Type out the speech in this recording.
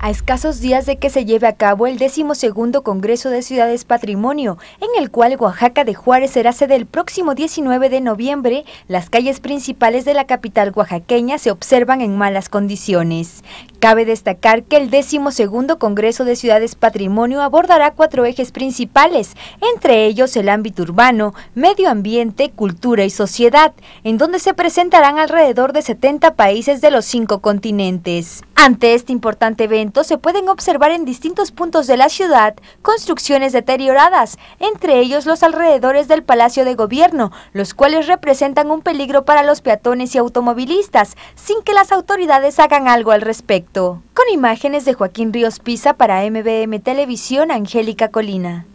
A escasos días de que se lleve a cabo el 12 Congreso de Ciudades Patrimonio, en el cual Oaxaca de Juárez será sede el próximo 19 de noviembre, las calles principales de la capital oaxaqueña se observan en malas condiciones. Cabe destacar que el 12 Congreso de Ciudades Patrimonio abordará cuatro ejes principales, entre ellos el ámbito urbano, medio ambiente, cultura y sociedad, en donde se presentarán alrededor de 70 países de los cinco continentes. Ante este importante evento se pueden observar en distintos puntos de la ciudad construcciones deterioradas, entre ellos los alrededores del Palacio de Gobierno, los cuales representan un peligro para los peatones y automovilistas, sin que las autoridades hagan algo al respecto. Con imágenes de Joaquín Ríos Pisa para MBM Televisión, Angélica Colina.